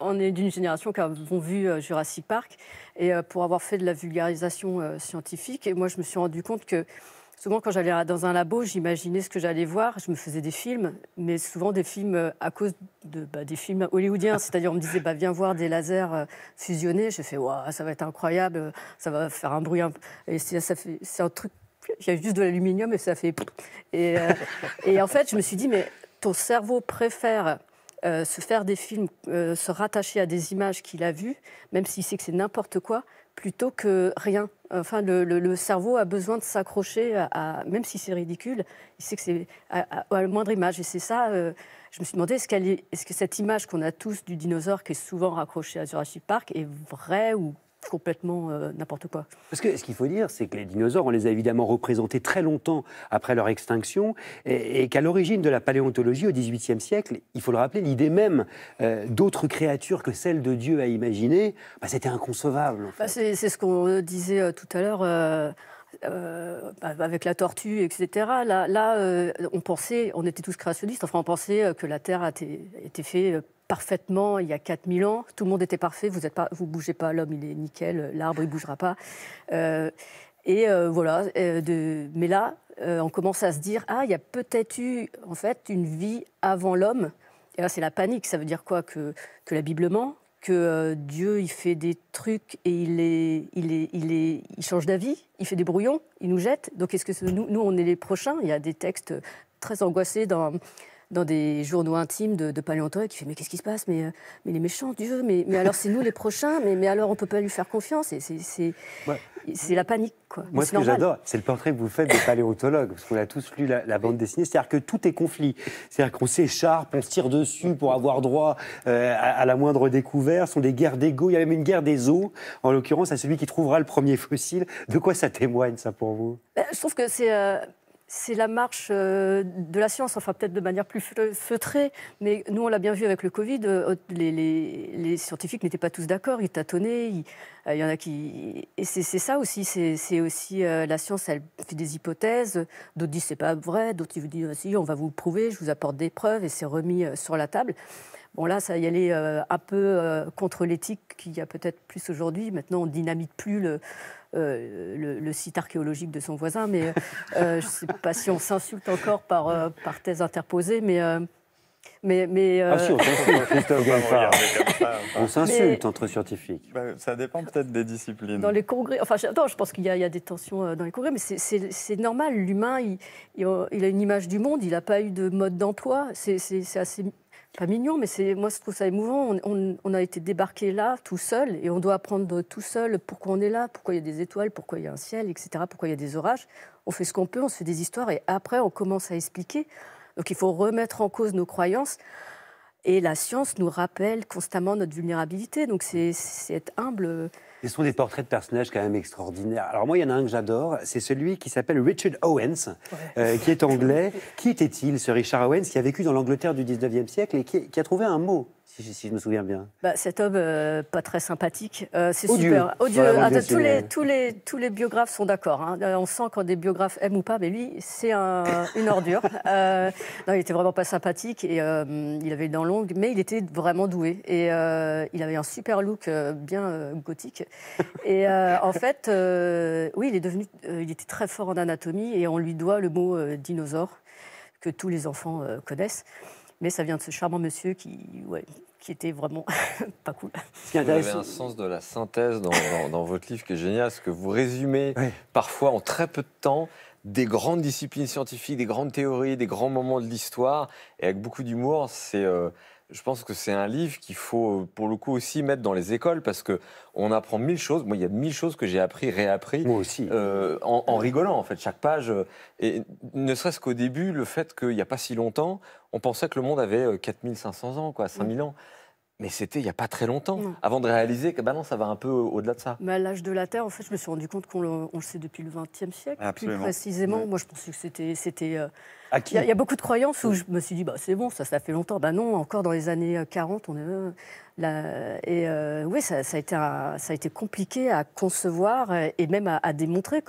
on est d'une génération qui a vu euh, Jurassic Park et euh, pour avoir fait de la vulgarisation euh, scientifique. Et moi, je me suis rendu compte que souvent, quand j'allais dans un labo, j'imaginais ce que j'allais voir. Je me faisais des films, mais souvent des films à cause de, bah, des films hollywoodiens. C'est-à-dire, on me disait, bah, viens voir des lasers fusionnés. J'ai fait, ça va être incroyable, ça va faire un bruit. Et c'est un truc. Il y a juste de l'aluminium et ça fait. et en fait, je me suis dit, mais ton cerveau préfère euh, se faire des films, euh, se rattacher à des images qu'il a vues, même s'il sait que c'est n'importe quoi, plutôt que rien. Enfin, le, cerveau a besoin de s'accrocher, à, même si c'est ridicule, il sait que c'est à, la moindre image. Et c'est ça, euh, je me suis demandé, est-ce, que cette image qu'on a tous du dinosaure, qui est souvent raccroché à Jurassic Park, est vraie ou complètement euh, n'importe quoi. Parce que ce qu'il faut dire, c'est que les dinosaures, on les a évidemment représentés très longtemps après leur extinction, et, qu'à l'origine de la paléontologie au XVIIIe siècle, il faut le rappeler, l'idée même euh, d'autres créatures que celles de Dieu à imaginer, bah, c'était inconcevable. Bah, c'est ce qu'on euh, disait tout à l'heure. Euh, bah, avec la tortue, etc. Là, euh, on pensait, on était tous créationnistes, enfin, on pensait euh, que la Terre a été, faite parfaitement il y a 4000 ans. Tout le monde était parfait, vous ne bougez pas, l'homme, il est nickel, l'arbre, il ne bougera pas. et voilà. mais là, on commence à se dire ah, il y a peut-être eu, en fait, une vie avant l'homme. Et là, c'est la panique. Ça veut dire quoi que, que ment que euh, Dieu, il fait des trucs et il, est, il, est, il, est, il change d'avis, il fait des brouillons, il nous jette. Donc est-ce que nous, nous, on est les prochains Il y a des textes euh, très angoissés dans, dans des journaux intimes de, de paléontologues qui fait mais qu'est-ce qui se passe mais, euh, mais les méchants, Dieu, mais, mais alors c'est nous les prochains, mais, mais alors on peut pas lui faire confiance. C'est c'est la panique. Quoi. Moi, ce que j'adore, c'est le portrait que vous faites des paléontologues, parce qu'on a tous lu la, bande dessinée, c'est-à-dire que tout est conflit. C'est-à-dire qu'on s'écharpe, on se tire dessus pour avoir droit euh, à, la moindre découverte, ce sont des guerres d'ego, il y a même une guerre des eaux en l'occurrence à celui qui trouvera le premier fossile. De quoi ça témoigne, ça, pour vous ben, Je trouve que c'est... Euh, c'est la marche euh, de la science, enfin peut-être de manière plus feutrée, mais nous on l'a bien vu avec le Covid, euh, les, scientifiques n'étaient pas tous d'accord, ils tâtonnaient, euh, il y en a qui... Et c'est ça aussi, c'est aussi la science, elle fait des hypothèses, d'autres disent c'est pas vrai, d'autres disent ah, si on va vous prouver, je vous apporte des preuves, et c'est remis sur la table. Bon, là, ça y allait euh, un peu euh, contre l'éthique qu'il y a peut-être plus aujourd'hui. Maintenant, on dynamite plus le, euh, le, site archéologique de son voisin, mais je ne sais pas si on s'insulte encore par, par thèse interposée, mais. mais, mais ah, on s'insulte, hein. entre scientifiques. Bah, ça dépend peut-être des disciplines. Dans les congrès, enfin, je pense qu'il y, a des tensions dans les congrès, mais c'est normal. L'humain, il, il, a une image du monde, il n'a pas eu de mode d'emploi. C'est assez pas mignon, mais c'est moi je trouve ça émouvant. On, on a été débarqué là tout seul et on doit apprendre tout seul pourquoi on est là, pourquoi il y a des étoiles, pourquoi il y a un ciel, etc. Pourquoi il y a des orages. On fait ce qu'on peut, on se fait des histoires et après on commence à expliquer. Donc il faut remettre en cause nos croyances. Et la science nous rappelle constamment notre vulnérabilité. Donc c'est être humble. Ce sont des portraits de personnages quand même extraordinaires. Alors moi, il y en a un que j'adore, c'est celui qui s'appelle Richard Owens, euh, qui est anglais. qui était-il, ce Richard Owens, qui a vécu dans l'Angleterre du 19e siècle et qui a trouvé un mot si, je me souviens bien. Bah, cet homme, euh, pas très sympathique. Euh, c'est super. Ah, tous, les, tous, les, tous les biographes sont d'accord. Hein. Euh, on sent quand des biographes aiment ou pas, mais lui, c'est un, une ordure. non, il était vraiment pas sympathique et il avait une dent longue, mais il était vraiment doué. Et il avait un super look bien gothique. Et en fait, oui, il est devenu. il était très fort en anatomie et on lui doit le mot dinosaure que tous les enfants connaissent. Mais ça vient de ce charmant monsieur qui, qui était vraiment pas cool. Vous avez un sens de la synthèse dans, votre livre qui est génial, ce que vous résumez parfois en très peu de temps des grandes disciplines scientifiques, des grandes théories, des grands moments de l'histoire, et avec beaucoup d'humour, c'est... Euh, je pense que c'est un livre qu'il faut, pour le coup, aussi mettre dans les écoles parce que on apprend mille choses. Moi, il y a mille choses que j'ai appris, réappris. Moi aussi. Euh, en, rigolant, en fait, chaque page. Et ne serait-ce qu'au début, le fait qu'il n'y a pas si longtemps, on pensait que le monde avait 4500 euh, ans, quoi, 5000 ans. Mais c'était il n'y a pas très longtemps, avant de réaliser que bah ça va un peu au-delà de ça. Mais bah, l'âge de la Terre, en fait, je me suis rendu compte qu'on le, sait depuis le XXe siècle, plus précisément. Mm. Moi, je pensais que c'était... c'était euh, il y, a beaucoup de croyances où mm. je me suis dit, bah, c'est bon, ça, ça fait longtemps. Bah non, encore dans les années 40, euh, on est... Euh, et oui, ça, a été ça a été compliqué à concevoir et même à démontrer.